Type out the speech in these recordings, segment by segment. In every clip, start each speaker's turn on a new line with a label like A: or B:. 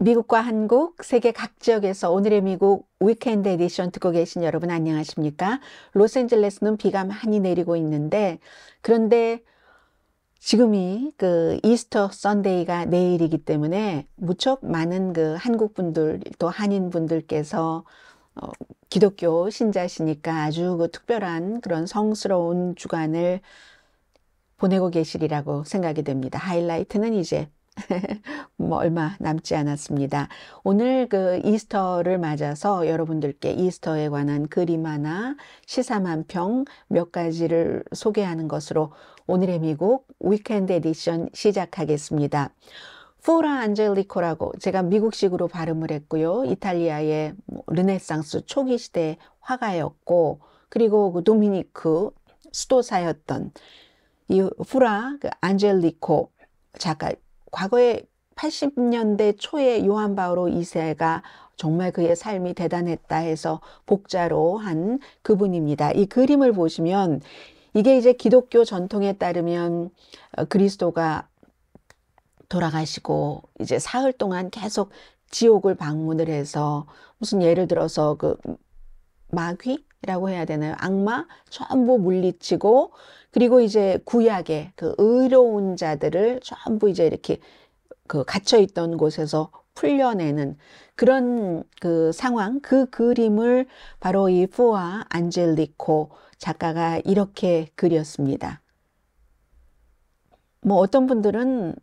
A: 미국과 한국, 세계 각 지역에서 오늘의 미국 위켄드 에디션 듣고 계신 여러분 안녕하십니까? 로스앤젤레스는 비가 많이 내리고 있는데 그런데 지금이 그 이스터 썬데이가 내일이기 때문에 무척 많은 그 한국 분들 또 한인 분들께서 어, 기독교 신자시니까 아주 그 특별한 그런 성스러운 주간을 보내고 계시리라고 생각이 됩니다. 하이라이트는 이제 뭐 얼마 남지 않았습니다. 오늘 그 이스터를 맞아서 여러분들께 이스터에 관한 그림 하나, 시사 만평 몇 가지를 소개하는 것으로 오늘의 미국 위켄드 에디션 시작하겠습니다. 포라 안젤리코라고 제가 미국식으로 발음을 했고요. 이탈리아의 뭐 르네상스 초기 시대 화가였고 그리고 그 도미니크 수도사였던 이 후라 그 안젤리코 작가 과거에 80년대 초에 요한 바오로 2세가 정말 그의 삶이 대단했다 해서 복자로 한 그분입니다. 이 그림을 보시면 이게 이제 기독교 전통에 따르면 어, 그리스도가 돌아가시고 이제 사흘 동안 계속 지옥을 방문을 해서 무슨 예를 들어서 그 마귀 이라고 해야 되나요? 악마 전부 물리치고 그리고 이제 구약의 그 의로운 자들을 전부 이제 이렇게 그 갇혀 있던 곳에서 풀려내는 그런 그 상황, 그 그림을 바로 이 포아 안젤리코 작가가 이렇게 그렸습니다. 뭐 어떤 분들은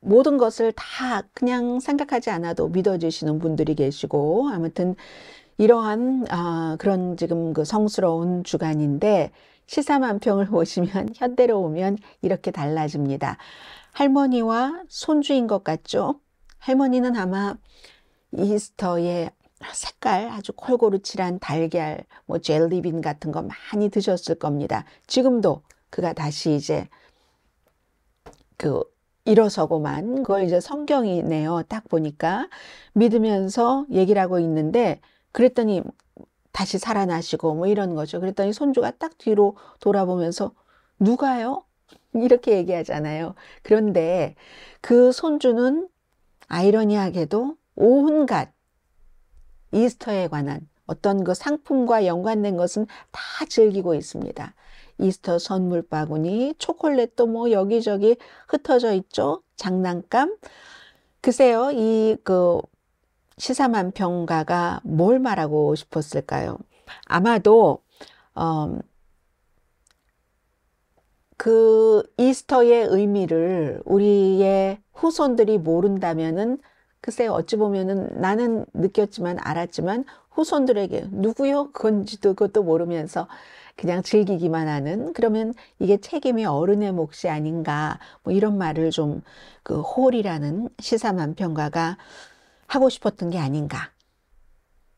A: 모든 것을 다 그냥 생각하지 않아도 믿어주시는 분들이 계시고 아무튼 이러한 아, 그런 지금 그 성스러운 주간인데 시사만평을 보시면 현대로 오면 이렇게 달라집니다. 할머니와 손주인 것 같죠? 할머니는 아마 이스터의 색깔 아주 골고루 칠한 달걀, 뭐 젤리빈 같은 거 많이 드셨을 겁니다. 지금도 그가 다시 이제 그 일어서고만 그걸 이제 성경이네요. 딱 보니까 믿으면서 얘기를 하고 있는데 그랬더니 다시 살아나시고 뭐 이런 거죠. 그랬더니 손주가 딱 뒤로 돌아보면서 누가요? 이렇게 얘기하잖아요. 그런데 그 손주는 아이러니하게도 온갖 이스터에 관한 어떤 그 상품과 연관된 것은 다 즐기고 있습니다. 이스터 선물 바구니, 초콜릿도 뭐 여기저기 흩어져 있죠. 장난감. 글쎄요, 이그 시사만 평가가 뭘 말하고 싶었을까요? 아마도 어, 그 이스터의 의미를 우리의 후손들이 모른다면은 글쎄 어찌 보면은 나는 느꼈지만 알았지만 후손들에게 누구요? 그건지도 그것도 모르면서 그냥 즐기기만 하는 그러면 이게 책임이 어른의 몫이 아닌가 뭐 이런 말을 좀 그 홀이라는 시사만평가가 하고 싶었던 게 아닌가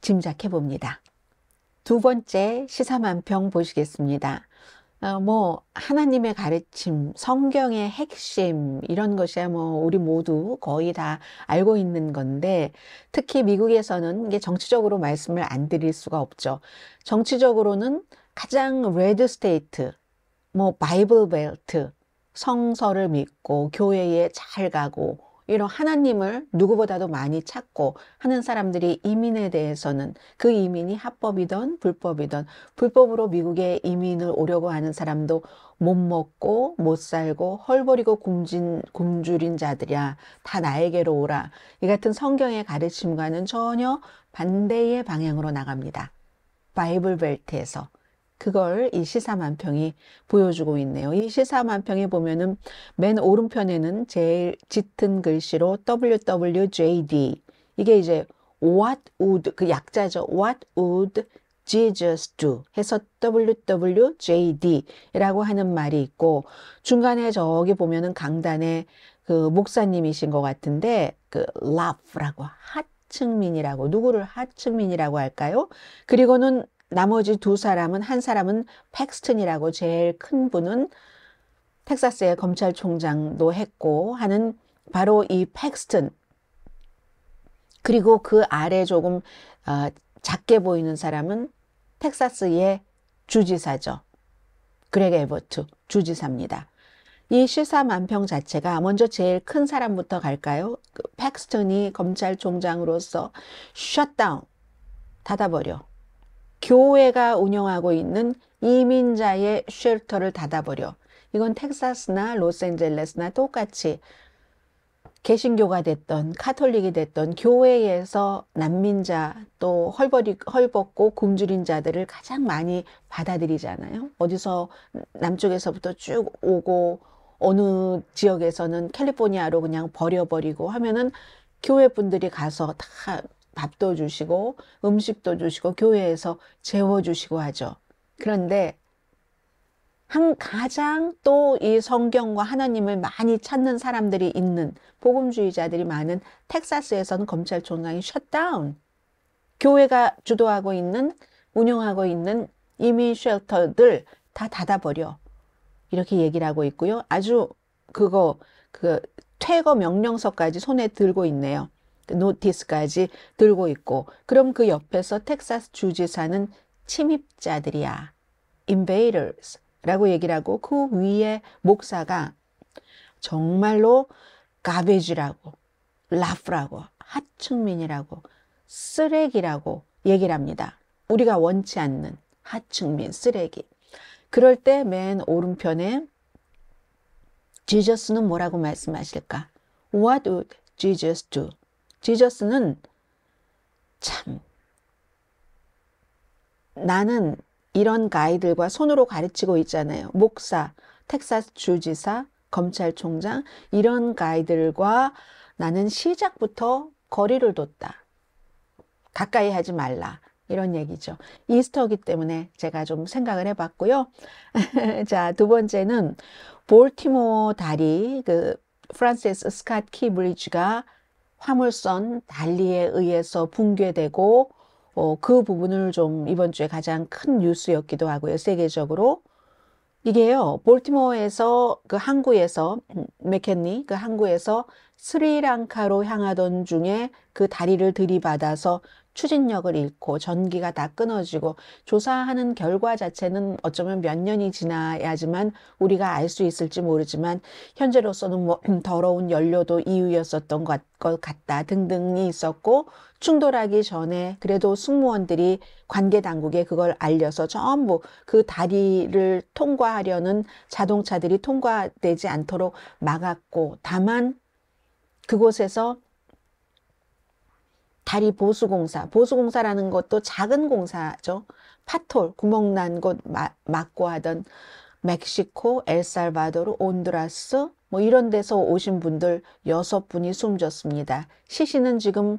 A: 짐작해 봅니다. 두 번째 시사만평 보시겠습니다. 어, 뭐 하나님의 가르침, 성경의 핵심 이런 것이야 뭐 우리 모두 거의 다 알고 있는 건데 특히 미국에서는 이게 정치적으로 말씀을 안 드릴 수가 없죠. 정치적으로는 가장 레드 스테이트, 뭐 바이블 벨트, 성서를 믿고 교회에 잘 가고 이런 하나님을 누구보다도 많이 찾고 하는 사람들이 이민에 대해서는 그 이민이 합법이든 불법이든 불법으로 미국에 이민을 오려고 하는 사람도 못 먹고 못 살고 헐버리고 굶진 굶주린 자들이야 다 나에게로 오라 이 같은 성경의 가르침과는 전혀 반대의 방향으로 나갑니다. 바이블 벨트에서 그걸 이 시사만평이 보여주고 있네요. 이 시사만평에 보면은 맨 오른편에는 제일 짙은 글씨로 WWJD 이게 이제 What would 그 약자죠. What would Jesus do 해서 WWJD라고 하는 말이 있고 중간에 저기 보면은 강단에 그 목사님이신 것 같은데 그 l a u g 라고 하층민이라고 누구를 하층민이라고 할까요? 그리고는 나머지 두 사람은 한 사람은 팩스튼이라고 제일 큰 분은 텍사스의 검찰총장도 했고 하는 바로 이 팩스튼 그리고 그 아래 조금 어, 작게 보이는 사람은 텍사스의 주지사죠. 그렉 에버트 주지사입니다. 이 실사만평 자체가 먼저 제일 큰 사람부터 갈까요? 그 팩스턴이 검찰총장으로서 셧다운 닫아버려 교회가 운영하고 있는 이민자의 쉘터를 닫아버려. 이건 텍사스나 로스앤젤레스나 똑같이 개신교가 됐던 카톨릭이 됐던 교회에서 난민자 또 헐버리, 헐벗고 굶주린 자들을 가장 많이 받아들이잖아요. 어디서 남쪽에서부터 쭉 오고 어느 지역에서는 캘리포니아로 그냥 버려버리고 하면은 교회 분들이 가서 다 밥도 주시고 음식도 주시고 교회에서 재워주시고 하죠. 그런데 한 가장 또 이 성경과 하나님을 많이 찾는 사람들이 있는 복음주의자들이 많은 텍사스에서는 검찰총장이 셧다운 교회가 주도하고 있는 운영하고 있는 이민 쉘터들 다 닫아버려 이렇게 얘기를 하고 있고요. 아주 그거 그 퇴거 명령서까지 손에 들고 있네요. 노티스까지 들고 있고 그럼 그 옆에서 텍사스 주지사는 침입자들이야. invaders 라고 얘기를 하고 그 위에 목사가 정말로 가베지라고 라프라고 하층민이라고 쓰레기라고 얘기를 합니다. 우리가 원치 않는 하층민 쓰레기. 그럴 때 맨 오른편에 지저스는 뭐라고 말씀하실까? What would Jesus do? 지저스는 참 나는 이런 가이들과 손으로 가르치고 있잖아요. 목사, 텍사스 주지사, 검찰총장 이런 가이들과 나는 시작부터 거리를 뒀다. 가까이 하지 말라. 이런 얘기죠. 이스터기 때문에 제가 좀 생각을 해봤고요. 자, 두 번째는 볼티모어 다리, 그 프란시스 스캇 키브리지가 화물선 달리에 의해서 붕괴되고 어, 그 부분을 좀 이번 주에 가장 큰 뉴스였기도 하고요. 세계적으로. 이게요, 볼티모어에서 그 항구에서, 음, 맥켄니 그 항구에서 스리랑카로 향하던 중에 그 다리를 들이받아서 추진력을 잃고 전기가 다 끊어지고 조사하는 결과 자체는 어쩌면 몇 년이 지나야지만 우리가 알 수 있을지 모르지만 현재로서는 뭐 음, 더러운 연료도 이유였었던 것, 것 같다 등등이 있었고 충돌하기 전에 그래도 승무원들이 관계 당국에 그걸 알려서 전부 그 다리를 통과하려는 자동차들이 통과되지 않도록 막았고 다만 그곳에서 다리 보수공사, 보수공사라는 것도 작은 공사죠. 파톨, 구멍난 곳 막고 하던 멕시코, 엘살바도르, 온두라스 뭐 이런 데서 오신 분들 여섯 분이 숨졌습니다. 시신은 지금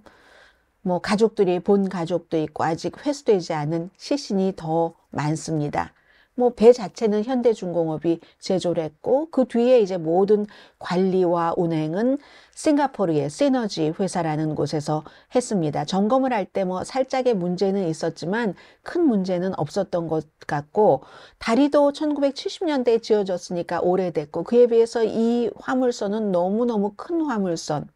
A: 뭐 가족들이 본 가족도 있고 아직 회수되지 않은 시신이 더 많습니다. 뭐배 자체는 현대중공업이 제조를 했고 그 뒤에 이제 모든 관리와 운행은 싱가포르의 시너지 회사라는 곳에서 했습니다. 점검을 할 때 뭐 살짝의 문제는 있었지만 큰 문제는 없었던 것 같고 다리도 1970년대에 지어졌으니까 오래됐고 그에 비해서 이 화물선은 너무너무 큰 화물선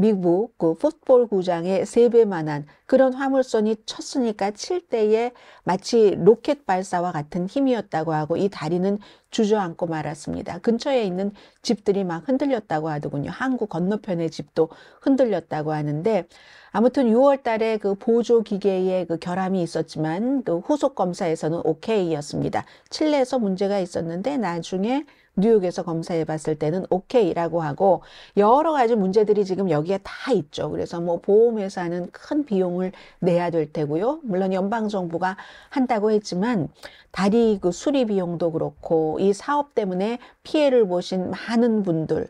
A: 미국 그 풋볼 구장의 3배만한 그런 화물선이 쳤으니까 칠 때에 마치 로켓 발사와 같은 힘이었다고 하고 이 다리는 주저앉고 말았습니다. 근처에 있는 집들이 막 흔들렸다고 하더군요. 항구 건너편의 집도 흔들렸다고 하는데 아무튼 6월 달에 그 보조 기계에그 결함이 있었지만 그 후속 검사에서는 오케이였습니다. 칠레에서 문제가 있었는데 나중에 뉴욕에서 검사해 봤을 때는 오케이라고 하고 여러 가지 문제들이 지금 여기에 다 있죠. 그래서 뭐 보험회사는 큰 비용을 내야 될 테고요. 물론 연방정부가 한다고 했지만 다리 그 수리 비용도 그렇고 이 사업 때문에 피해를 보신 많은 분들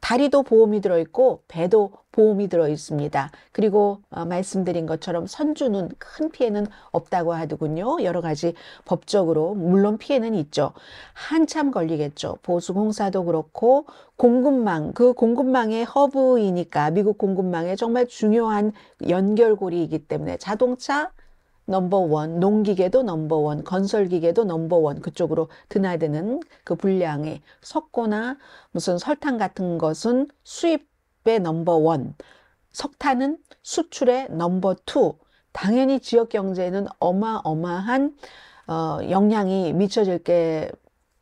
A: 다리도 보험이 들어있고 배도 보험이 들어있습니다. 그리고 어, 말씀드린 것처럼 선주는 큰 피해는 없다고 하더군요. 여러 가지 법적으로 물론 피해는 있죠. 한참 걸리겠죠. 보수공사도 그렇고 공급망 그 공급망의 허브이니까 미국 공급망의 정말 중요한 연결고리이기 때문에 자동차 넘버원, 농기계도 넘버원, 건설기계도 넘버원 그쪽으로 드나드는 그 분량의 석고나 무슨 설탕 같은 것은 수입의 넘버원, 석탄은 수출의 넘버투, 당연히 지역 경제에는 어마어마한 어, 영향이 미쳐질 게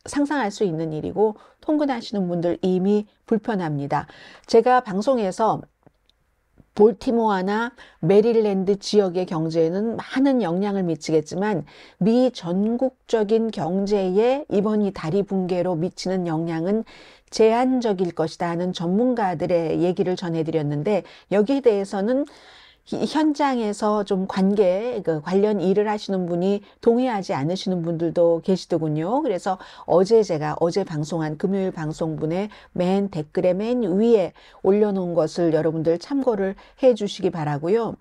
A: 상상할 수 있는 일이고 통근하시는 분들 이미 불편합니다. 제가 방송에서 볼티모아나 메릴랜드 지역의 경제에는 많은 영향을 미치겠지만 미 전국적인 경제에 이번 이 다리 붕괴로 미치는 영향은 제한적일 것이다 하는 전문가들의 얘기를 전해드렸는데 여기에 대해서는 현장에서 좀 관계 그 관련 일을 하시는 분이 동의하지 않으시는 분들도 계시더군요. 그래서 어제 제가 어제 방송한 금요일 방송분의 맨 댓글에 맨 위에 올려놓은 것을 여러분들 참고를 해주시기 바라고요.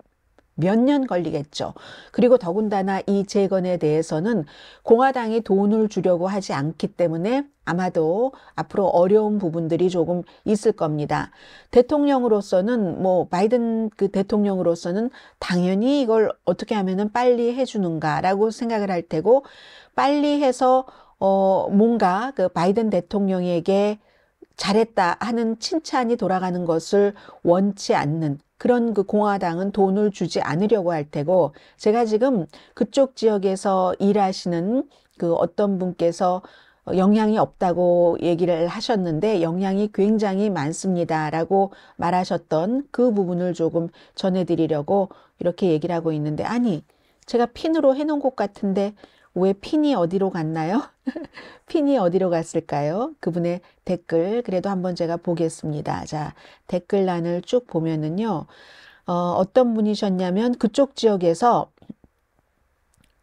A: 몇년 걸리겠죠. 그리고 더군다나 이 재건에 대해서는 공화당이 돈을 주려고 하지 않기 때문에 아마도 앞으로 어려운 부분들이 조금 있을 겁니다. 대통령으로서는 뭐 바이든 그 대통령으로서는 당연히 이걸 어떻게 하면은 빨리 해주는가라고 생각을 할 테고 빨리 해서 어 뭔가 그 바이든 대통령에게 잘했다 하는 칭찬이 돌아가는 것을 원치 않는 그런 그 공화당은 돈을 주지 않으려고 할 테고 제가 지금 그쪽 지역에서 일하시는 그 어떤 분께서 영향이 없다고 얘기를 하셨는데 영향이 굉장히 많습니다라고 말하셨던 그 부분을 조금 전해드리려고 이렇게 얘기를 하고 있는데 아니 제가 핀으로 해놓은 것 같은데 왜 핀이 어디로 갔나요? 핀이 어디로 갔을까요? 그분의 댓글 그래도 한번 제가 보겠습니다. 자, 댓글란을 쭉 보면은요. 어, 어떤 분이셨냐면 그쪽 지역에서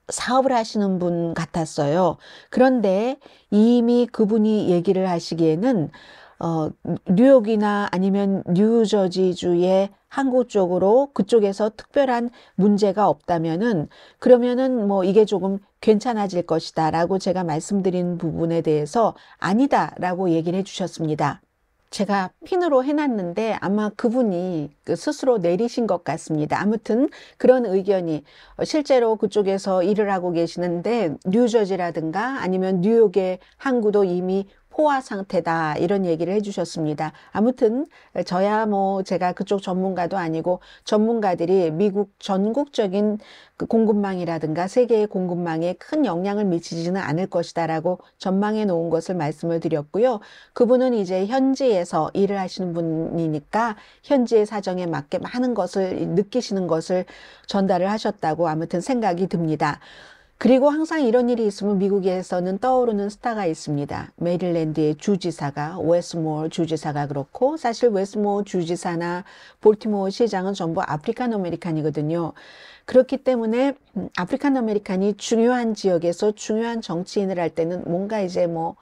A: 사업을 하시는 분 같았어요. 그런데 이미 그분이 얘기를 하시기에는 어, 뉴욕이나 아니면 뉴저지주의 항구 쪽으로 그쪽에서 특별한 문제가 없다면은 그러면은 뭐 이게 조금 괜찮아질 것이다 라고 제가 말씀드린 부분에 대해서 아니다 라고 얘기를 해주셨습니다. 제가 핀으로 해놨는데 아마 그분이 그 스스로 내리신 것 같습니다. 아무튼 그런 의견이 실제로 그쪽에서 일을 하고 계시는데 뉴저지라든가 아니면 뉴욕의 항구도 이미 호화 상태다 이런 얘기를 해주셨습니다. 아무튼 저야 뭐 제가 그쪽 전문가도 아니고 전문가들이 미국 전국적인 그 공급망이라든가 세계의 공급망에 큰 영향을 미치지는 않을 것이다라고 전망해 놓은 것을 말씀을 드렸고요. 그분은 이제 현지에서 일을 하시는 분이니까 현지의 사정에 맞게 많은 것을 느끼시는 것을 전달을 하셨다고 아무튼 생각이 듭니다. 그리고 항상 이런 일이 있으면 미국에서는 떠오르는 스타가 있습니다. 메릴랜드의 주지사가 웨스모어 주지사가 그렇고 사실 웨스모어 주지사나 볼티모어 시장은 전부 아프리칸 아메리칸이거든요. 그렇기 때문에 음, 아프리칸 아메리칸이 중요한 지역에서 중요한 정치인을 할 때는 뭔가 이제 뭐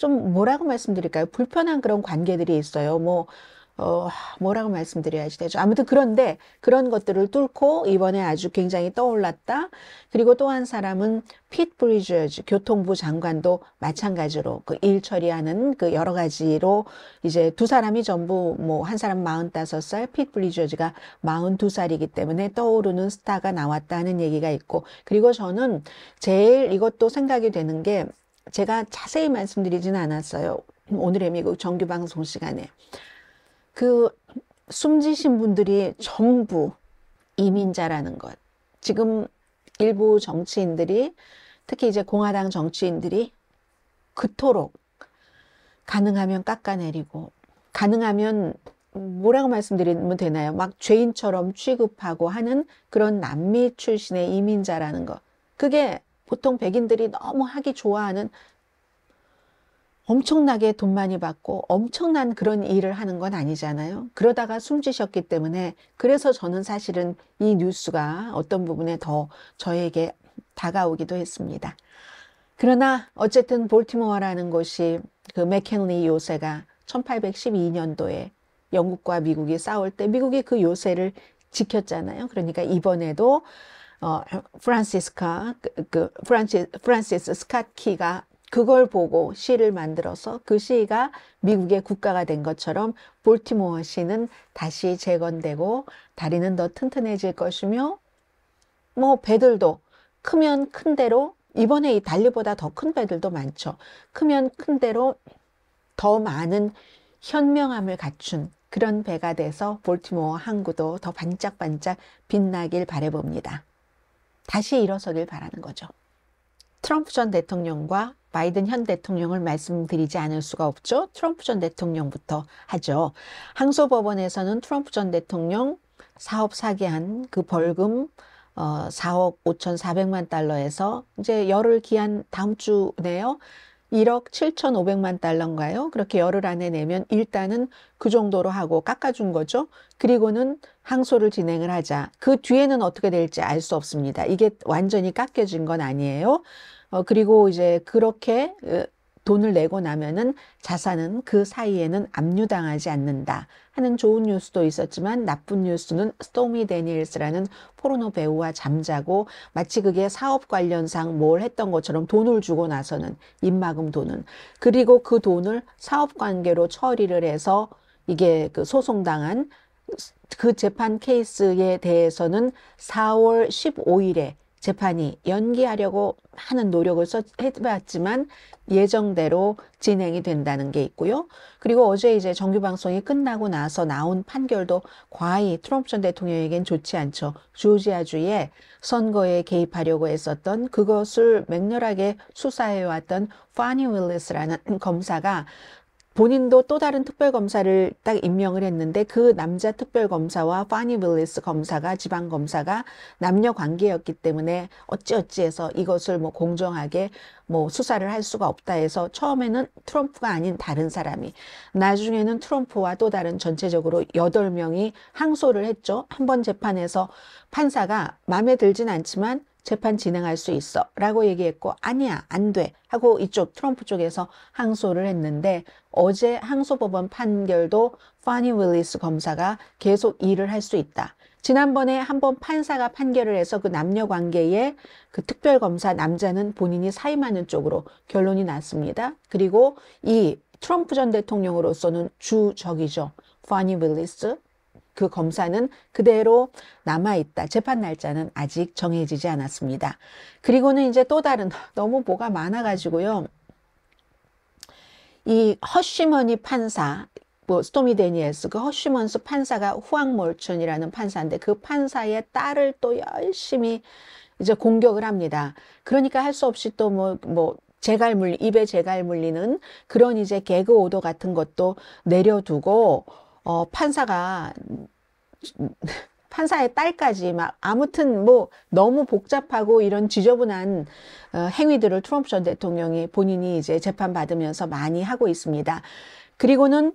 A: 좀 뭐라고 말씀드릴까요? 불편한 그런 관계들이 있어요. 뭐 어, 뭐라고 말씀드려야지 되죠. 아무튼 그런데 그런 것들을 뚫고 이번에 아주 굉장히 떠올랐다. 그리고 또 한 사람은 핏 브리저즈 교통부 장관도 마찬가지로 그 일 처리하는 그 여러 가지로 이제 두 사람이 전부 뭐 한 사람 45살, 핏 브리저즈가 42살이기 때문에 떠오르는 스타가 나왔다는 얘기가 있고 그리고 저는 제일 이것도 생각이 되는 게 제가 자세히 말씀드리지는 않았어요. 오늘의 미국 정규 방송 시간에. 그 숨지신 분들이 전부 이민자라는 것. 지금 일부 정치인들이 특히 이제 공화당 정치인들이 그토록 가능하면 깎아내리고 가능하면 뭐라고 말씀드리면 되나요? 막 죄인처럼 취급하고 하는 그런 남미 출신의 이민자라는 것. 그게 보통 백인들이 너무 하기 좋아하는 엄청나게 돈 많이 받고 엄청난 그런 일을 하는 건 아니잖아요. 그러다가 숨지셨기 때문에 그래서 저는 사실은 이 뉴스가 어떤 부분에 더 저에게 다가오기도 했습니다. 그러나 어쨌든 볼티모어라는 곳이 그 맥켄리 요새가 1812년도에 영국과 미국이 싸울 때 미국이 그 요새를 지켰잖아요. 그러니까 이번에도 어, 프란시스카 그, 그 프란시, 프란시스 스캇 키가 그걸 보고 시를 만들어서 그 시가 미국의 국가가 된 것처럼 볼티모어 시는 다시 재건되고 다리는 더 튼튼해질 것이며 뭐 배들도 크면 큰 대로 이번에 이 달리보다 더 큰 배들도 많죠. 크면 큰 대로 더 많은 현명함을 갖춘 그런 배가 돼서 볼티모어 항구도 더 반짝반짝 빛나길 바래봅니다. 다시 일어서길 바라는 거죠. 트럼프 전 대통령과 바이든 현 대통령을 말씀드리지 않을 수가 없죠. 트럼프 전 대통령부터 하죠. 항소법원에서는 트럼프 전 대통령 사업 사기한 그 벌금 어, 4억 5,400만 달러에서 이제 열흘 기한 다음 주네요. 1억 7,500만 달러인가요? 그렇게 열흘 안에 내면 일단은 그 정도로 하고 깎아준 거죠. 그리고는 항소를 진행을 하자. 그 뒤에는 어떻게 될지 알 수 없습니다. 이게 완전히 깎여진 건 아니에요. 어, 그리고 이제 그렇게 돈을 내고 나면은 자산은 그 사이에는 압류당하지 않는다 하는 좋은 뉴스도 있었지만 나쁜 뉴스는 스토미 데니엘스라는 포르노 배우와 잠자고 마치 그게 사업 관련상 뭘 했던 것처럼 돈을 주고 나서는 입막음 돈은 그리고 그 돈을 사업 관계로 처리를 해서 이게 그 소송당한 그 재판 케이스에 대해서는 4월 15일에 재판이 연기하려고 많은 노력을 써, 해봤지만 예정대로 진행이 된다는 게 있고요. 그리고 어제 이제 정규 방송이 끝나고 나서 나온 판결도 과히 트럼프 전 대통령에겐 좋지 않죠. 조지아주의 선거에 개입하려고 했었던 그것을 맹렬하게 수사해왔던 파니 윌리스라는 검사가 본인도 또 다른 특별검사를 딱 임명을 했는데 그 남자 특별검사와 파니 빌리스 검사가 지방검사가 남녀 관계였기 때문에 어찌어찌 해서 이것을 뭐 공정하게 뭐 수사를 할 수가 없다 해서 처음에는 트럼프가 아닌 다른 사람이 나중에는 트럼프와 또 다른 전체적으로 8 명이 항소를 했죠. 한 번 재판에서 판사가 마음에 들진 않지만 재판 진행할 수 있어 라고 얘기했고 아니야 안 돼 하고 이쪽 트럼프 쪽에서 항소를 했는데 어제 항소법원 판결도 파니 윌리스 검사가 계속 일을 할 수 있다. 지난번에 한번 판사가 판결을 해서 그 남녀 관계에 그 특별검사 남자는 본인이 사임하는 쪽으로 결론이 났습니다. 그리고 이 트럼프 전 대통령으로서는 주적이죠. 파니 윌리스 그 검사는 그대로 남아있다. 재판 날짜는 아직 정해지지 않았습니다. 그리고는 이제 또 다른, 너무 뭐가 많아가지고요. 이 허쉬머니 판사, 뭐 스토미 데니에스 그 허쉬먼스 판사가 후앙 몰촌이라는 판사인데 그 판사의 딸을 또 열심히 이제 공격을 합니다. 그러니까 할 수 없이 또 뭐뭐 뭐 제갈 뭐 물 입에 재갈 물리는 그런 이제 개그 오더 같은 것도 내려두고 어, 판사가 판사의 딸까지 막 아무튼 뭐 너무 복잡하고 이런 지저분한 어, 행위들을 트럼프 전 대통령이 본인이 이제 재판 받으면서 많이 하고 있습니다. 그리고는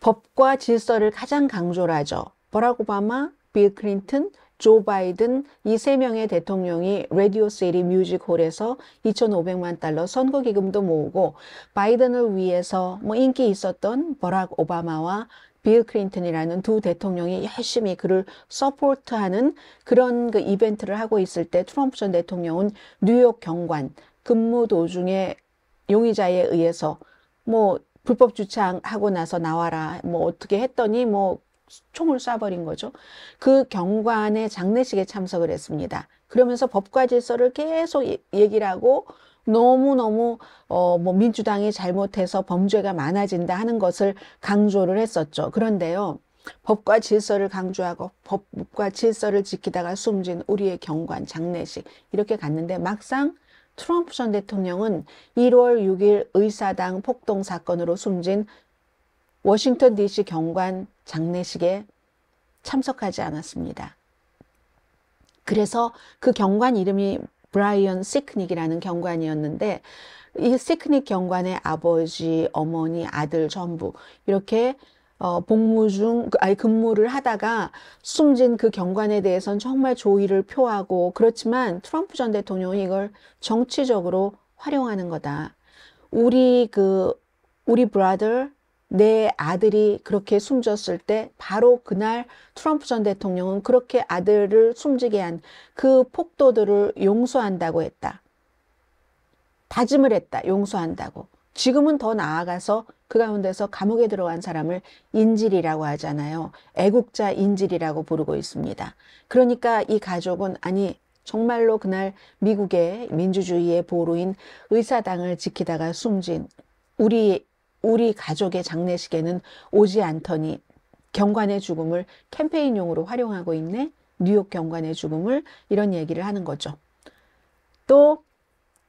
A: 법과 질서를 가장 강조를 하죠. 버락 오바마, 빌 클린턴, 조 바이든 이 세 명의 대통령이 라디오 세리 뮤직홀에서 2,500만 달러 선거 기금도 모으고 바이든을 위해서 뭐 인기 있었던 버락 오바마와 빌 클린턴이라는 두 대통령이 열심히 그를 서포트하는 그런 그 이벤트를 하고 있을 때 트럼프 전 대통령은 뉴욕 경관 근무 도중에 용의자에 의해서 뭐 불법 주차하고 나서 나와라 뭐 어떻게 했더니 뭐 총을 쏴버린 거죠. 그 경관의 장례식에 참석을 했습니다. 그러면서 법과 질서를 계속 예, 얘기를 하고 너무너무 어, 뭐 민주당이 잘못해서 범죄가 많아진다 하는 것을 강조를 했었죠. 그런데요. 법과 질서를 강조하고 법과 질서를 지키다가 숨진 우리의 경관 장례식 이렇게 갔는데 막상 트럼프 전 대통령은 1월 6일 의사당 폭동 사건으로 숨진 워싱턴 DC 경관 장례식에 참석하지 않았습니다. 그래서 그 경관 이름이 브라이언 시크닉이라는 경관이었는데 이 시크닉 경관의 아버지, 어머니, 아들 전부 이렇게 어, 복무 중, 아니, 근무를 하다가 숨진 그 경관에 대해서는 정말 조의를 표하고, 그렇지만 트럼프 전대통령이 이걸 정치적으로 활용하는 거다. 우리 그, 우리 브라더, 내 아들이 그렇게 숨졌을 때 바로 그날 트럼프 전 대통령은 그렇게 아들을 숨지게 한 그 폭도들을 용서한다고 했다. 다짐을 했다. 용서한다고. 지금은 더 나아가서 그 가운데서 감옥에 들어간 사람을 인질이라고 하잖아요. 애국자 인질이라고 부르고 있습니다. 그러니까 이 가족은 아니 정말로 그날 미국의 민주주의의 보루인 의사당을 지키다가 숨진 우리 우리 가족의 장례식에는 오지 않더니 경관의 죽음을 캠페인용으로 활용하고 있네. 뉴욕 경관의 죽음을 이런 얘기를 하는 거죠. 또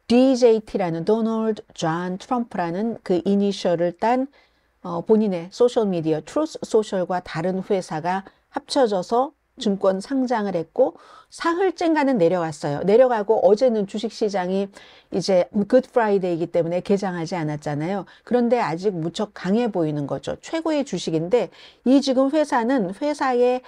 A: DJT라는 도널드 존 트럼프라는 그 이니셜을 딴 어, 본인의 소셜미디어 트루스 소셜과 다른 회사가 합쳐져서 증권 상장을 했고 사흘째가는 내려갔어요. 내려가고 어제는 주식시장이 이제 굿프라이데이이기 때문에 개장하지 않았잖아요. 그런데 아직 무척 강해 보이는 거죠. 최고의 주식인데 이 지금 회사는 회사의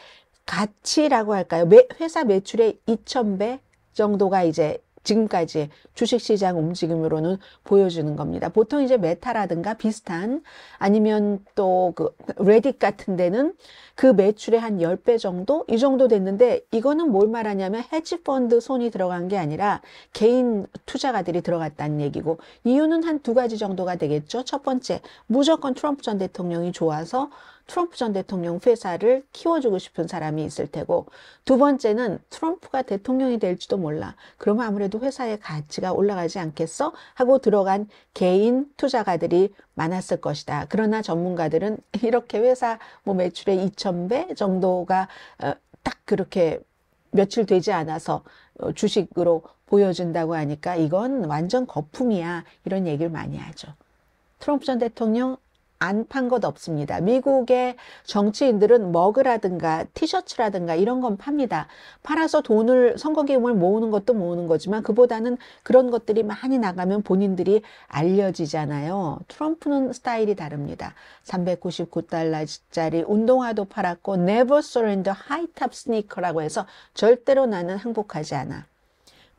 A: 가치라고 할까요? 매, 회사 매출의 2,000배 정도가 이제 지금까지의 주식시장 움직임으로는 보여주는 겁니다. 보통 이제 메타라든가 비슷한 아니면 또 그 레딧 같은 데는 그 매출의 한 10배 정도? 이 정도 됐는데 이거는 뭘 말하냐면 헤지펀드 손이 들어간 게 아니라 개인 투자가들이 들어갔다는 얘기고 이유는 한 두 가지 정도가 되겠죠. 첫 번째, 무조건 트럼프 전 대통령이 좋아서 트럼프 전 대통령 회사를 키워주고 싶은 사람이 있을 테고 두 번째는 트럼프가 대통령이 될지도 몰라. 그러면 아무래도 회사의 가치가 올라가지 않겠어? 하고 들어간 개인 투자가들이 많았을 것이다. 그러나 전문가들은 이렇게 회사 뭐 매출의 2,000배 정도가 어, 딱 그렇게 며칠 되지 않아서 어, 주식으로 보여준다고 하니까 이건 완전 거품이야. 이런 얘기를 많이 하죠. 트럼프 전 대통령 안판것 없습니다. 미국의 정치인들은 머그라든가 티셔츠라든가 이런 건 팝니다. 팔아서 돈을 선거 기금을 모으는 것도 모으는 거지만 그보다는 그런 것들이 많이 나가면 본인들이 알려지잖아요. 트럼프는 스타일이 다릅니다. 399달러짜리 운동화도 팔았고 Never Surrender High Top s n e a k e r 라고 해서 절대로 나는 행복하지 않아.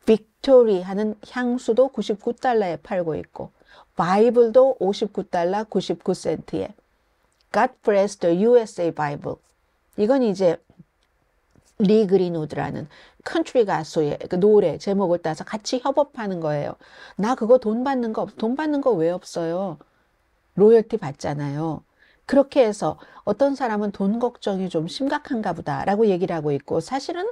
A: 빅토리 하는 향수도 99달러에 팔고 있고 바이블도 59달러 99센트에 God Bless the USA Bible 이건 이제 리그리우드라는 컨트리 가수의 그 노래 제목을 따서 같이 협업하는 거예요. 나 그거 돈 받는 거, 돈 받는 거 왜 없어요? 로열티 받잖아요. 그렇게 해서 어떤 사람은 돈 걱정이 좀 심각한가 보다라고 얘기를 하고 있고 사실은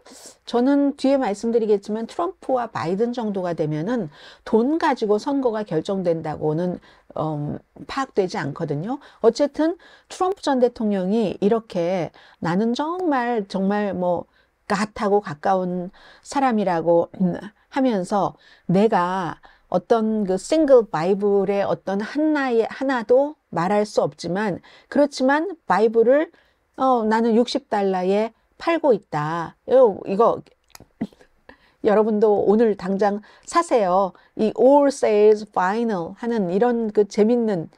A: 저는 뒤에 말씀드리겠지만 트럼프와 바이든 정도가 되면은 돈 가지고 선거가 결정된다고는 음, 파악되지 않거든요. 어쨌든 트럼프 전 대통령이 이렇게 나는 정말 정말 뭐 갓하고 가까운 사람이라고 하면서 내가 어떤 그 싱글 바이블의 어떤 한 나의 하나도 말할 수 없지만 그렇지만 바이블을 어, 나는 60달러에 팔고 있다. 이거 여러분도 오늘 당장 사세요. 이 all sales final 하는 이런 그 재밌는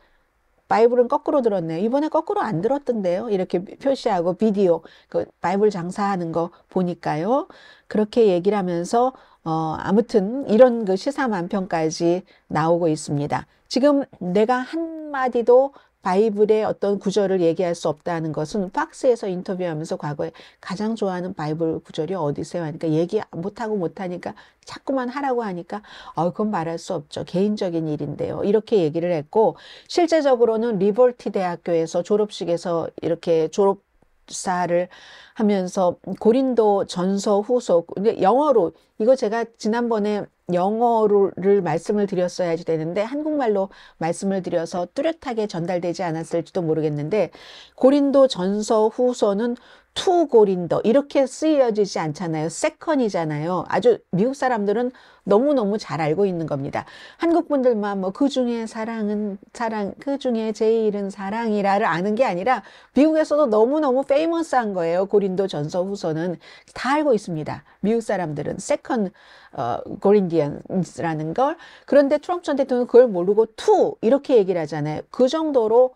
A: 바이블은 거꾸로 들었네요. 이번에 거꾸로 안 들었던데요. 이렇게 표시하고 비디오 그 바이블 장사하는 거 보니까요. 그렇게 얘기를 하면서 어, 아무튼 이런 그 시사 만평까지 나오고 있습니다. 지금 내가 한마디도 바이블의 어떤 구절을 얘기할 수 없다는 것은 팍스에서 인터뷰하면서 과거에 가장 좋아하는 바이블 구절이 어디세요? 하니까 얘기 못하고 못하니까 자꾸만 하라고 하니까 어, 그건 말할 수 없죠. 개인적인 일인데요. 이렇게 얘기를 했고 실제적으로는 리버티 대학교에서 졸업식에서 이렇게 졸업 사를 하면서 고린도 전서 후서 영어로 이거 제가 지난번에 영어를 말씀을 드렸어야지 되는데 한국말로 말씀을 드려서 뚜렷하게 전달되지 않았을지도 모르겠는데 고린도 전서 후서는 투고린더 이렇게 쓰여지지 않잖아요. 세컨이잖아요. 아주 미국 사람들은 너무너무 잘 알고 있는 겁니다. 한국 분들만 뭐 그 중에 사랑은 사랑 그 중에 제일은 사랑이라를 아는 게 아니라 미국에서도 너무너무 페이머스한 거예요. 고린도 전서 후서는 다 알고 있습니다. 미국 사람들은 세컨 어, 고린디언스라는 걸 그런데 트럼프 전 대통령은 그걸 모르고 투 이렇게 얘기를 하잖아요. 그 정도로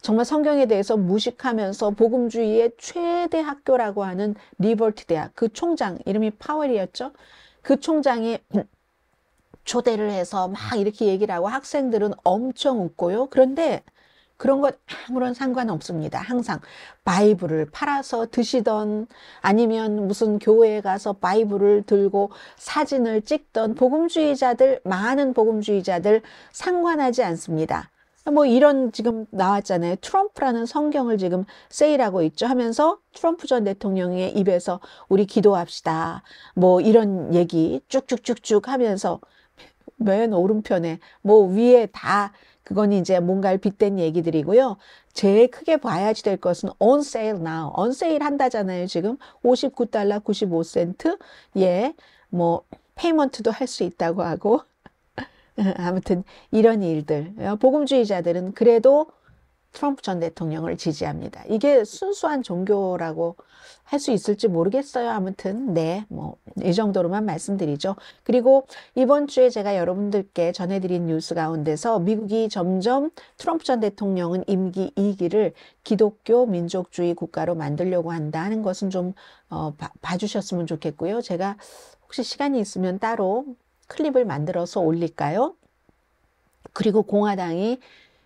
A: 정말 성경에 대해서 무식하면서 복음주의의 최대 학교라고 하는 리버티 대학 그 총장 이름이 파월이었죠그 총장이 초대를 해서 막 이렇게 얘기를 하고 학생들은 엄청 웃고요. 그런데 그런 것 아무런 상관없습니다. 항상 바이블을 팔아서 드시던 아니면 무슨 교회에 가서 바이블을 들고 사진을 찍던 복음주의자들 많은 복음주의자들 상관하지 않습니다. 뭐 이런 지금 나왔잖아요. 트럼프라는 성경을 지금 세일하고 있죠 하면서 트럼프 전 대통령의 입에서 우리 기도합시다. 뭐 이런 얘기 쭉쭉쭉쭉 하면서 맨 오른편에 뭐 위에 다 그건 이제 뭔가를 빗댄 얘기들이고요. 제일 크게 봐야지 될 것은 on sale now. on sale 한다잖아요. 지금 59달러 95센트. 예. 뭐 페이먼트도 할 수 있다고 하고 아무튼 이런 일들 복음주의자들은 어, 그래도 트럼프 전 대통령을 지지합니다. 이게 순수한 종교라고 할 수 있을지 모르겠어요. 아무튼 네, 뭐 이 정도로만 말씀드리죠. 그리고 이번 주에 제가 여러분들께 전해드린 뉴스 가운데서 미국이 점점 트럼프 전 대통령은 임기 2기를 기독교 민족주의 국가로 만들려고 한다는 것은 좀 어, 봐, 봐주셨으면 좋겠고요. 제가 혹시 시간이 있으면 따로 클립을 만들어서 올릴까요? 그리고 공화당이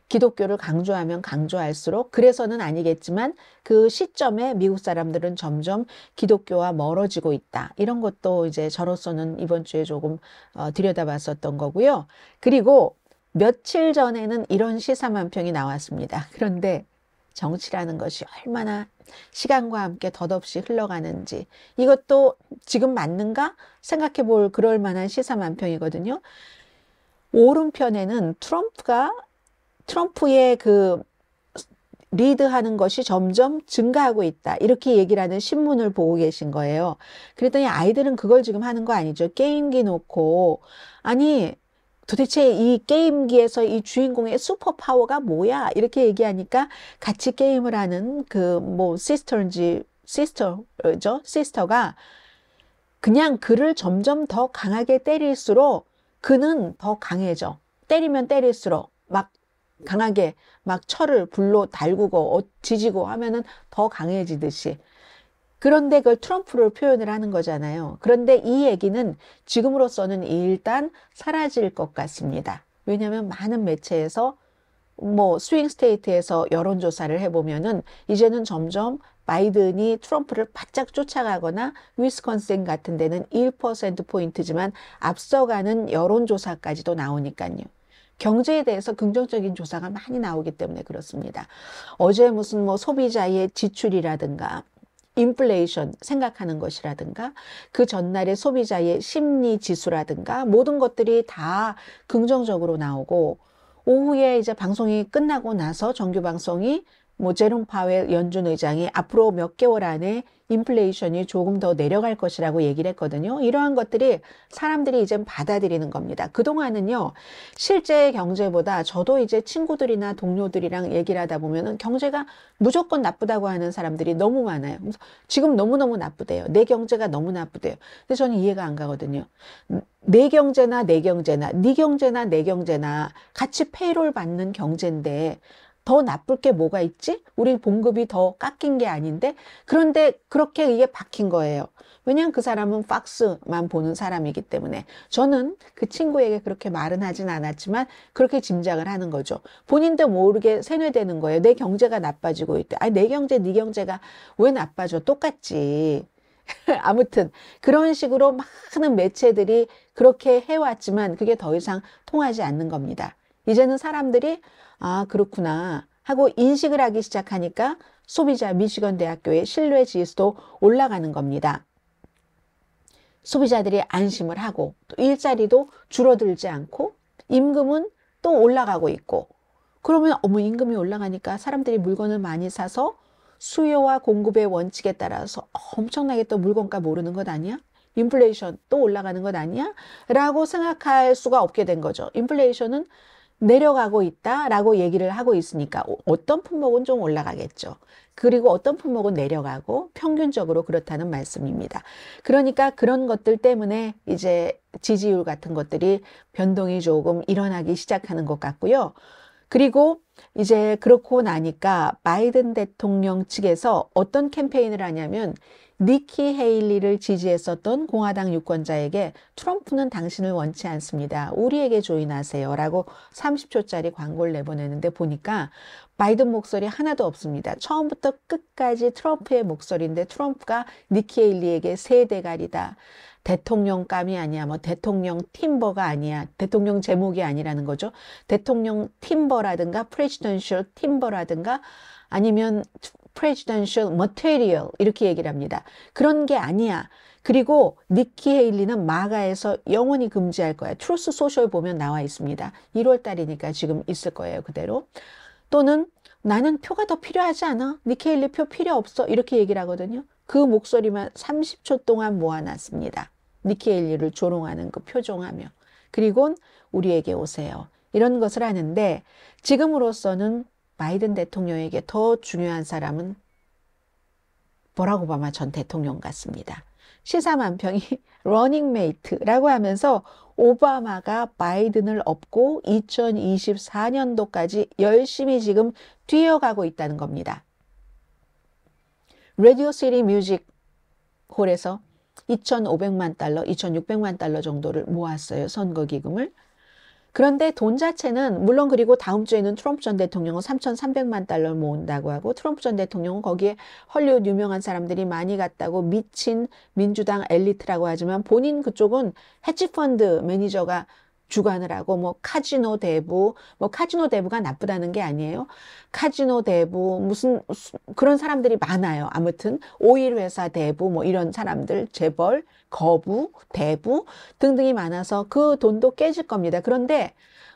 A: 기독교를 강조하면 강조할수록 그래서는 아니겠지만 그 시점에 미국 사람들은 점점 기독교와 멀어지고 있다. 이런 것도 이제 저로서는 이번 주에 조금 어, 들여다봤었던 거고요. 그리고 며칠 전에는 이런 시사만평이 나왔습니다. 그런데 정치라는 것이 얼마나 시간과 함께 덧없이 흘러가는지 이것도 지금 맞는가 생각해 볼 그럴 만한 시사 만평이거든요. 오른편에는 트럼프가 트럼프의 그 리드하는 것이 점점 증가하고 있다. 이렇게 얘기를 하는 신문을 보고 계신 거예요. 그랬더니 아이들은 그걸 지금 하는 거 아니죠. 게임기 놓고 아니 도대체 이 게임기에서 이 주인공의 슈퍼파워가 뭐야? 이렇게 얘기하니까 같이 게임을 하는 그 뭐 시스터인지 시스터죠? 시스터가 그냥 그를 점점 더 강하게 때릴수록 그는 더 강해져. 때리면 때릴수록 막 강하게 막 철을 불로 달구고 어, 지지고 하면은 더 강해지듯이 그런데 그걸 트럼프를 표현을 하는 거잖아요. 그런데 이 얘기는 지금으로서는 일단 사라질 것 같습니다. 왜냐하면 많은 매체에서 뭐 스윙 스테이트에서 여론조사를 해보면은 이제는 점점 바이든이 트럼프를 바짝 쫓아가거나 위스콘신 같은 데는 1%포인트지만 앞서가는 여론조사까지도 나오니까요. 경제에 대해서 긍정적인 조사가 많이 나오기 때문에 그렇습니다. 어제 무슨 뭐 소비자의 지출이라든가 인플레이션 생각하는 것이라든가 그 전날의 소비자의 심리 지수라든가 모든 것들이 다 긍정적으로 나오고 오후에 이제 방송이 끝나고 나서 정규 방송이 뭐 제롬 파웰 연준 의장이 앞으로 몇 개월 안에 인플레이션이 조금 더 내려갈 것이라고 얘기를 했거든요. 이러한 것들이 사람들이 이제 받아들이는 겁니다. 그동안은요, 실제 경제보다 저도 이제 친구들이나 동료들이랑 얘기를 하다 보면은 경제가 무조건 나쁘다고 하는 사람들이 너무 많아요. 지금 너무너무 나쁘대요. 내 경제가 너무 나쁘대요. 근데 저는 이해가 안 가거든요. 내 경제나 내 경제나 네 경제나 내 경제나 같이 페이롤 받는 경제인데 더 나쁠 게 뭐가 있지? 우리 봉급이 더 깎인 게 아닌데? 그런데 그렇게 이게 박힌 거예요. 왜냐하면 그 사람은 팍스만 보는 사람이기 때문에 저는 그 친구에게 그렇게 말은 하진 않았지만 그렇게 짐작을 하는 거죠. 본인도 모르게 세뇌되는 거예요. 내 경제가 나빠지고 있대. 아니 내 경제, 네 경제가 왜 나빠져? 똑같지. 아무튼 그런 식으로 많은 매체들이 그렇게 해왔지만 그게 더 이상 통하지 않는 겁니다. 이제는 사람들이 아, 그렇구나. 하고 인식을 하기 시작하니까 소비자 미시건 대학교의 신뢰 지수도 올라가는 겁니다. 소비자들이 안심을 하고 또 일자리도 줄어들지 않고 임금은 또 올라가고 있고 그러면 어머 임금이 올라가니까 사람들이 물건을 많이 사서 수요와 공급의 원칙에 따라서 엄청나게 또 물건값 오르는 것 아니야? 인플레이션 또 올라가는 것 아니야? 라고 생각할 수가 없게 된 거죠. 인플레이션은 내려가고 있다라고 얘기를 하고 있으니까 어, 어떤 품목은 좀 올라가겠죠. 그리고 어떤 품목은 내려가고 평균적으로 그렇다는 말씀입니다. 그러니까 그런 것들 때문에 이제 지지율 같은 것들이 변동이 조금 일어나기 시작하는 것 같고요. 그리고 이제 그렇고 나니까 바이든 대통령 측에서 어떤 캠페인을 하냐면 니키 헤일리를 지지했었던 공화당 유권자에게 트럼프는 당신을 원치 않습니다. 우리에게 조인하세요. 라고 30초짜리 광고를 내보내는데 보니까 바이든 목소리 하나도 없습니다. 처음부터 끝까지 트럼프의 목소리인데 트럼프가 니키 헤일리에게 세 대가리다. 대통령감이 아니야. 뭐 대통령 팀버가 아니야. 대통령 제목이 아니라는 거죠. 대통령 팀버라든가 프레지던셜 팀버라든가 아니면 Presidential Material 이렇게 얘기를 합니다. 그런 게 아니야. 그리고 니키 헤일리는 마가에서 영원히 금지할 거야. 트루스 소셜 보면 나와 있습니다. 1월 달이니까 지금 있을 거예요. 그대로. 또는 나는 표가 더 필요하지 않아. 니키 헤일리 표 필요 없어. 이렇게 얘기를 하거든요. 그 목소리만 30초 동안 모아놨습니다. 니키 헤일리를 조롱하는 그 표종하며. 그리곤 우리에게 오세요. 이런 것을 하는데 지금으로서는 바이든 대통령에게 더 중요한 사람은 버락 오바마 전 대통령 같습니다. 시사만평이 러닝메이트라고 하면서 오바마가 바이든을 업고 2024년도까지 열심히 지금 뛰어가고 있다는 겁니다. 라디오 시리 뮤직 홀에서 2,500만 달러, 2,600만 달러 정도를 모았어요. 선거 기금을. 그런데 돈 자체는 물론 그리고 다음 주에는 트럼프 전 대통령은 3,300만 달러를 모은다고 하고 트럼프 전 대통령은 거기에 헐리우드 유명한 사람들이 많이 갔다고 미친 민주당 엘리트라고 하지만 본인 그쪽은 헤지펀드 매니저가 주관을 하고 뭐 카지노 대부 뭐 카지노 대부가 나쁘다는 게 아니에요. 카지노 대부 무슨 그런 사람들이 많아요. 아무튼 오일 회사 대부 뭐 이런 사람들 재벌 거부, 대부 등등이 많아서 그 돈도 깨질 겁니다. 그런데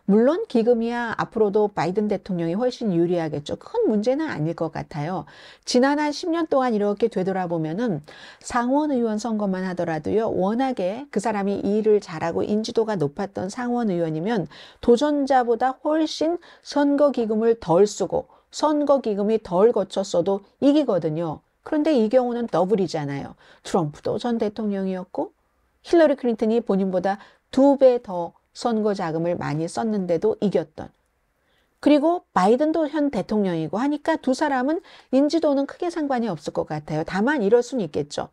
A: 물론 기금이야 앞으로도 바이든 대통령이 훨씬 유리하겠죠. 큰 문제는 아닐 것 같아요. 지난 한 10년 동안 이렇게 되돌아보면은 상원 의원 선거만 하더라도요. 워낙에 그 사람이 일을 잘하고 인지도가 높았던 상원 의원이면 도전자보다 훨씬 선거 기금을 덜 쓰고 선거 기금이 덜 거쳤어도 이기거든요. 그런데 이 경우는 더블이잖아요. 트럼프도 전 대통령이었고 힐러리 클린턴이 본인보다 두 배 더 선거 자금을 많이 썼는데도 이겼던 그리고 바이든도 현 대통령이고 하니까 두 사람은 인지도는 크게 상관이 없을 것 같아요. 다만 이럴 수는 있겠죠.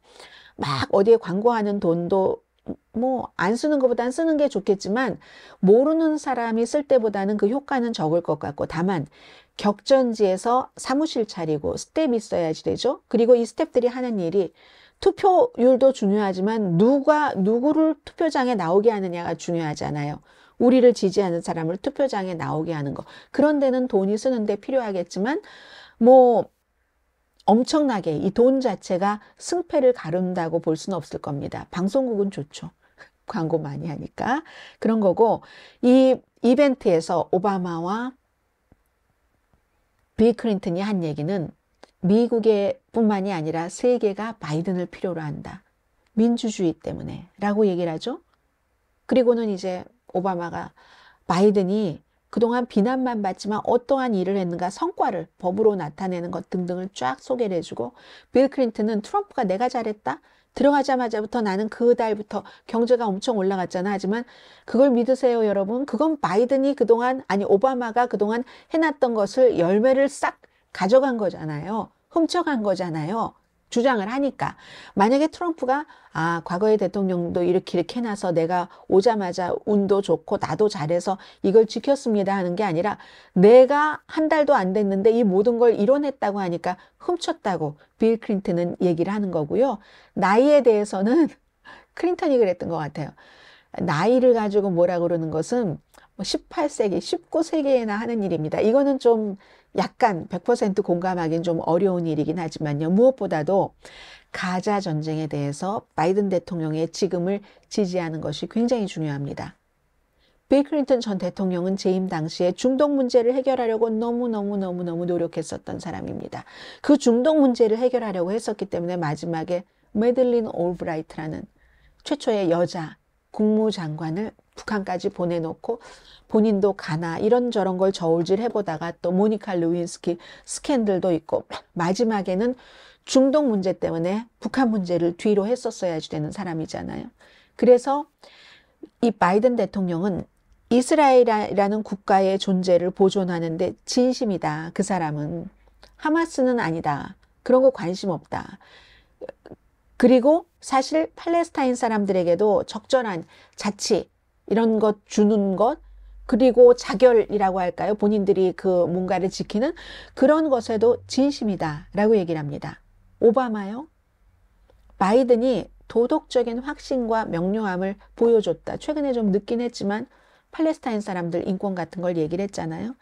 A: 막 어디에 광고하는 돈도 뭐 안 쓰는 것보다는 쓰는 게 좋겠지만 모르는 사람이 쓸 때보다는 그 효과는 적을 것 같고 다만 격전지에서 사무실 차리고 스텝 있어야지 되죠. 그리고 이 스텝들이 하는 일이 투표율도 중요하지만 누가 누구를 투표장에 나오게 하느냐가 중요하잖아요. 우리를 지지하는 사람을 투표장에 나오게 하는 거. 그런 데는 돈이 쓰는데 필요하겠지만 뭐 엄청나게 이 돈 자체가 승패를 가른다고 볼 수는 없을 겁니다. 방송국은 좋죠. 광고 많이 하니까 그런 거고 이 이벤트에서 오바마와 빌 클린턴이 한 얘기는 미국에 뿐만이 아니라 세계가 바이든을 필요로 한다. 민주주의 때문에 라고 얘기를 하죠. 그리고는 이제 오바마가 바이든이 그동안 비난만 받지만 어떠한 일을 했는가 성과를 법으로 나타내는 것 등등을 쫙 소개를 해주고 빌 클린턴은 트럼프가 내가 잘했다. 들어가자마자부터 나는 그 달부터 경제가 엄청 올라갔잖아. 하지만 그걸 믿으세요, 여러분. 그건 바이든이 그동안, 아니, 오바마가 그동안 해놨던 것을 열매를 싹 가져간 거잖아요. 훔쳐간 거잖아요. 주장을 하니까 만약에 트럼프가 아 과거의 대통령도 이렇게 이렇게 해놔서 내가 오자마자 운도 좋고 나도 잘해서 이걸 지켰습니다 하는 게 아니라 내가 한 달도 안 됐는데 이 모든 걸 이뤄냈다고 하니까 훔쳤다고 빌 클린턴은 얘기를 하는 거고요 나이에 대해서는 클린턴이 그랬던 것 같아요 나이를 가지고 뭐라 그러는 것은 18세기, 뭐 19세기에나 하는 일입니다. 이거는 좀 약간 100% 공감하기는 좀 어려운 일이긴 하지만요. 무엇보다도 가자 전쟁에 대해서 바이든 대통령의 지금을 지지하는 것이 굉장히 중요합니다. 빌 클린턴 전 대통령은 재임 당시에 중동 문제를 해결하려고 너무너무너무너무 노력했었던 사람입니다. 그 중동 문제를 해결하려고 했었기 때문에 마지막에 메들린 올브라이트라는 최초의 여자 국무장관을 북한까지 보내놓고 본인도 가나 이런저런 걸 저울질 해보다가 또 모니카 루인스키 스캔들도 있고 마지막에는 중동 문제 때문에 북한 문제를 뒤로 했었어야지 되는 사람이잖아요. 그래서 이 바이든 대통령은 이스라엘이라는 국가의 존재를 보존하는데 진심이다. 그 사람은 하마스는 아니다. 그런 거 관심 없다. 그리고 사실 팔레스타인 사람들에게도 적절한 자치, 이런 것 주는 것 그리고 자결이라고 할까요? 본인들이 그 뭔가를 지키는 그런 것에도 진심이다 라고 얘기를 합니다. 오바마요? 바이든이 도덕적인 확신과 명료함을 보여줬다. 최근에 좀 늦긴 했지만 팔레스타인 사람들 인권 같은 걸 얘기를 했잖아요.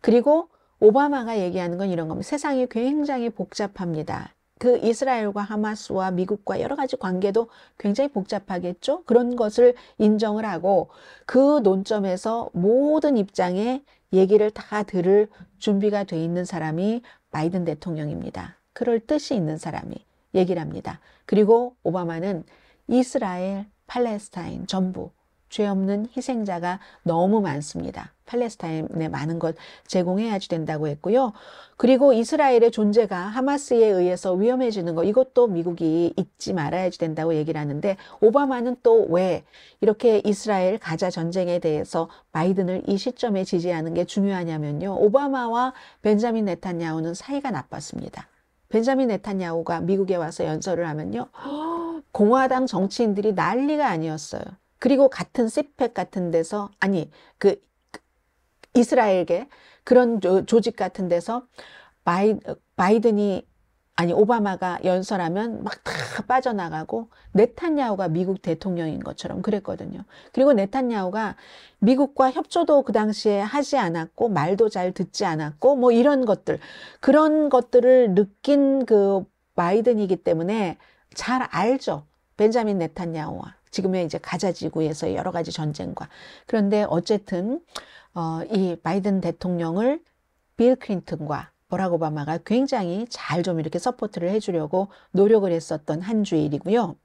A: 그리고 오바마가 얘기하는 건 이런 겁니다. 세상이 굉장히 복잡합니다. 그 이스라엘과 하마스와 미국과 여러 가지 관계도 굉장히 복잡하겠죠. 그런 것을 인정을 하고 그 논점에서 모든 입장에 얘기를 다 들을 준비가 돼 있는 사람이 바이든 대통령입니다. 그럴 뜻이 있는 사람이 얘기를 합니다. 그리고 오바마는 이스라엘, 팔레스타인 전부 죄 없는 희생자가 너무 많습니다. 팔레스타인에 많은 것 제공해야지 된다고 했고요. 그리고 이스라엘의 존재가 하마스에 의해서 위험해지는 것 이것도 미국이 잊지 말아야지 된다고 얘기를 하는데 오바마는 또 왜 이렇게 이스라엘 가자 전쟁에 대해서 바이든을 이 시점에 지지하는 게 중요하냐면요. 오바마와 벤자민 네탄야후는 사이가 나빴습니다. 벤자민 네탄야후가 미국에 와서 연설을 하면요. 공화당 정치인들이 난리가 아니었어요. 그리고 같은 시펙 같은 데서 아니 그 이스라엘계 그런 조직 같은 데서 바이, 바이든이 아니 오바마가 연설하면 막 다 빠져나가고 네탄야후가 미국 대통령인 것처럼 그랬거든요. 그리고 네탄야후가 미국과 협조도 그 당시에 하지 않았고 말도 잘 듣지 않았고 뭐 이런 것들 그런 것들을 느낀 그 바이든이기 때문에 잘 알죠. 벤자민 네탄야후와. 지금의 이제 가자 지구에서의 여러 가지 전쟁과 그런데 어쨌든 어, 이 바이든 대통령을 빌 클린턴과 버락 오바마가 굉장히 잘 좀 이렇게 서포트를 해주려고 노력을 했었던 한 주일이고요.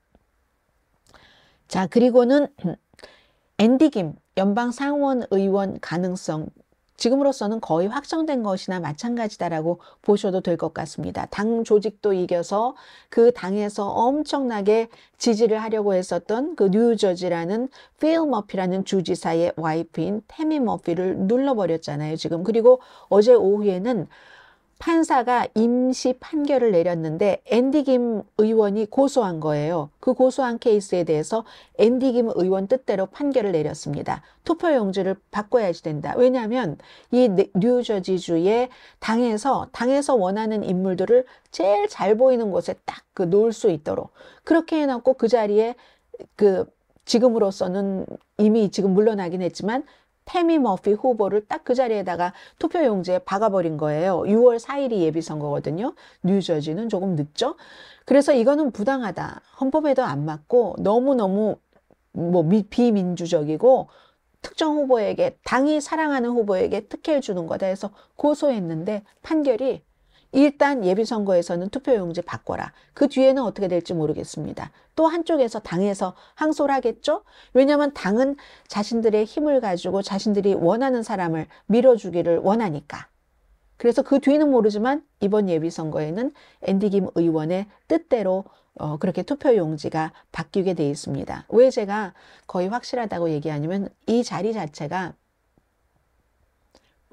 A: 자 그리고는 앤디 김 연방 상원 의원 가능성 지금으로서는 거의 확정된 것이나 마찬가지다라고 보셔도 될 것 같습니다. 당 조직도 이겨서 그 당에서 엄청나게 지지를 하려고 했었던 그 뉴저지라는 필 머피라는 주지사의 와이프인 테미 머피를 눌러버렸잖아요. 지금 그리고 어제 오후에는 판사가 임시 판결을 내렸는데 앤디김 의원이 고소한 거예요. 그 고소한 케이스에 대해서 앤디김 의원 뜻대로 판결을 내렸습니다. 투표용지를 바꿔야지 된다. 왜냐하면 이 네, 뉴저지주의 당에서 당에서 원하는 인물들을 제일 잘 보이는 곳에 딱 그 놓을 수 있도록 그렇게 해놓고 그 자리에 그 지금으로서는 이미 지금 물러나긴 했지만 테미 머피 후보를 딱 그 자리에다가 투표용지에 박아버린 거예요. 6월 4일이 예비선거거든요. 뉴저지는 조금 늦죠. 그래서 이거는 부당하다. 헌법에도 안 맞고 너무너무 뭐 미, 비민주적이고 특정 후보에게 당이 사랑하는 후보에게 특혜를 주는 거다 해서 고소했는데 판결이 일단 예비선거에서는 투표용지 바꿔라. 그 뒤에는 어떻게 될지 모르겠습니다. 또 한쪽에서 당에서 항소를 하겠죠? 왜냐하면 당은 자신들의 힘을 가지고 자신들이 원하는 사람을 밀어주기를 원하니까. 그래서 그 뒤에는 모르지만 이번 예비선거에는 앤디김 의원의 뜻대로 어, 그렇게 투표용지가 바뀌게 돼 있습니다. 왜 제가 거의 확실하다고 얘기하냐면 이 자리 자체가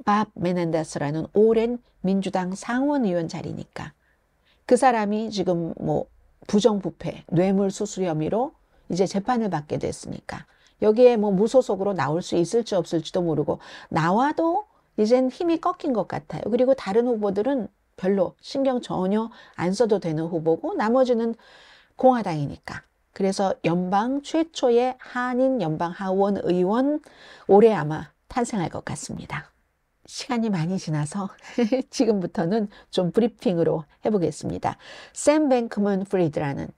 A: 밥 메넨데스라는 오랜 민주당 상원의원 자리니까 그 사람이 지금 뭐 부정부패, 뇌물수수 혐의로 이제 재판을 받게 됐으니까 여기에 뭐 무소속으로 나올 수 있을지 없을지도 모르고 나와도 이젠 힘이 꺾인 것 같아요. 그리고 다른 후보들은 별로 신경 전혀 안 써도 되는 후보고 나머지는 공화당이니까. 그래서 연방 최초의 한인 연방 하원 의원 올해 아마 탄생할 것 같습니다. 시간이 많이 지나서 지금부터는 좀 브리핑으로 해보겠습니다. 샘 뱅크먼 프리드라는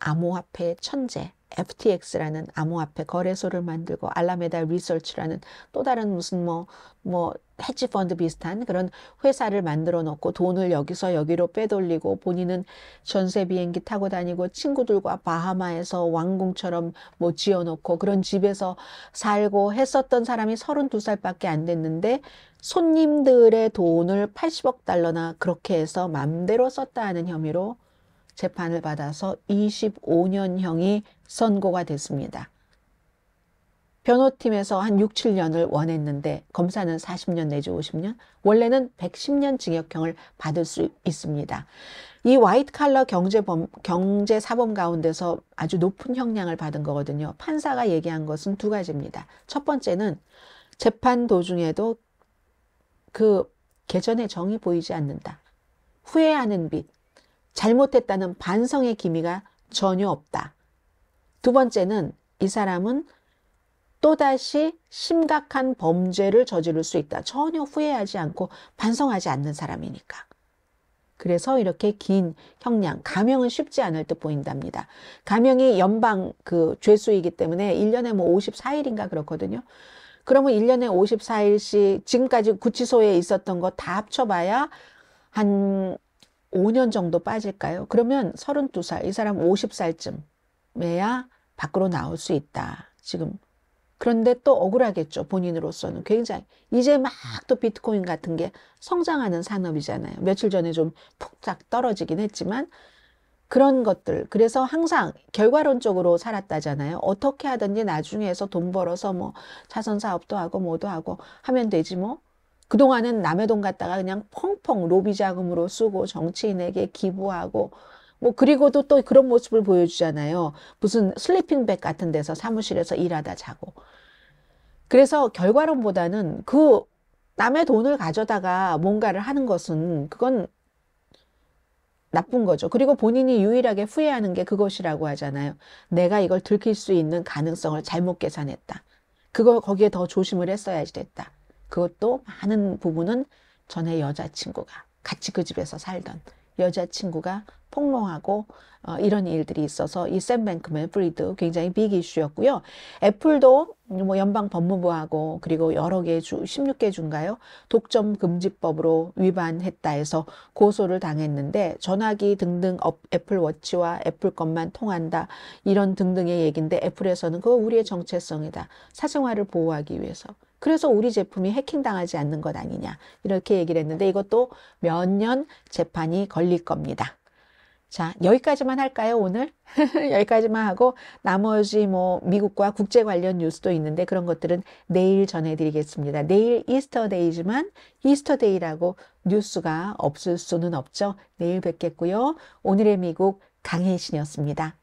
A: 암호화폐 천재 FTX라는 암호화폐 거래소를 만들고 알라메다 리서치라는 또 다른 무슨 뭐뭐 뭐, 뭐 헤지펀드 비슷한 그런 회사를 만들어 놓고 돈을 여기서 여기로 빼돌리고 본인은 전세 비행기 타고 다니고 친구들과 바하마에서 왕궁처럼 뭐 지어 놓고 그런 집에서 살고 했었던 사람이 32살밖에 안 됐는데 손님들의 돈을 80억 달러나 그렇게 해서 맘대로 썼다 하는 혐의로 재판을 받아서 25년형이 선고가 됐습니다. 변호팀에서 한 6, 7년을 원했는데 검사는 40년 내지 50년, 원래는 110년 징역형을 받을 수 있습니다. 이 화이트 칼러 경제범, 경제사범 가운데서 아주 높은 형량을 받은 거거든요. 판사가 얘기한 것은 두 가지입니다. 첫 번째는 재판 도중에도 그 개전의 정이 보이지 않는다. 후회하는 빛, 잘못했다는 반성의 기미가 전혀 없다. 두 번째는 이 사람은 또다시 심각한 범죄를 저지를 수 있다. 전혀 후회하지 않고 반성하지 않는 사람이니까. 그래서 이렇게 긴 형량, 감형은 쉽지 않을 듯 보인답니다. 감형이 연방 그 죄수이기 때문에 1년에 뭐 54일인가 그렇거든요. 그러면 1년에 54일씩 지금까지 구치소에 있었던 거 다 합쳐봐야 한 5년 정도 빠질까요? 그러면 32살, 이 사람 50살쯤에야 밖으로 나올 수 있다. 지금. 그런데 또 억울하겠죠. 본인으로서는 굉장히. 이제 막 또 비트코인 같은 게 성장하는 산업이잖아요. 며칠 전에 좀 푹짝 떨어지긴 했지만 그런 것들. 그래서 항상 결과론적으로 살았다잖아요. 어떻게 하든지 나중에 해서 돈 벌어서 뭐 자선 사업도 하고 뭐도 하고 하면 되지 뭐. 그동안은 남의 돈 갖다가 그냥 펑펑 로비 자금으로 쓰고 정치인에게 기부하고 뭐 그리고도 또 그런 모습을 보여주잖아요. 무슨 슬리핑백 같은 데서 사무실에서 일하다 자고. 그래서 결과론보다는 그 남의 돈을 가져다가 뭔가를 하는 것은 그건 나쁜 거죠. 그리고 본인이 유일하게 후회하는 게 그것이라고 하잖아요. 내가 이걸 들킬 수 있는 가능성을 잘못 계산했다. 그거 거기에 더 조심을 했어야지 됐다. 그것도 많은 부분은 전에 여자친구가 같이 그 집에서 살던 여자친구가 폭로하고 어, 이런 일들이 있어서 이 샌뱅크맨 프리드 굉장히 빅 이슈였고요. 애플도 뭐 연방 법무부하고 그리고 여러 개 주, 16개 중가요 독점 금지법으로 위반했다 해서 고소를 당했는데 전화기 등등 업, 애플 워치와 애플 것만 통한다 이런 등등의 얘기인데 애플에서는 그거 우리의 정체성이다. 사생활을 보호하기 위해서 그래서 우리 제품이 해킹당하지 않는 것 아니냐 이렇게 얘기를 했는데 이것도 몇 년 재판이 걸릴 겁니다. 자, 여기까지만 할까요, 오늘? 여기까지만 하고, 나머지 뭐, 미국과 국제 관련 뉴스도 있는데, 그런 것들은 내일 전해드리겠습니다. 내일 이스터데이지만, 이스터데이라고 뉴스가 없을 수는 없죠. 내일 뵙겠고요. 오늘의 미국 강혜신이었습니다.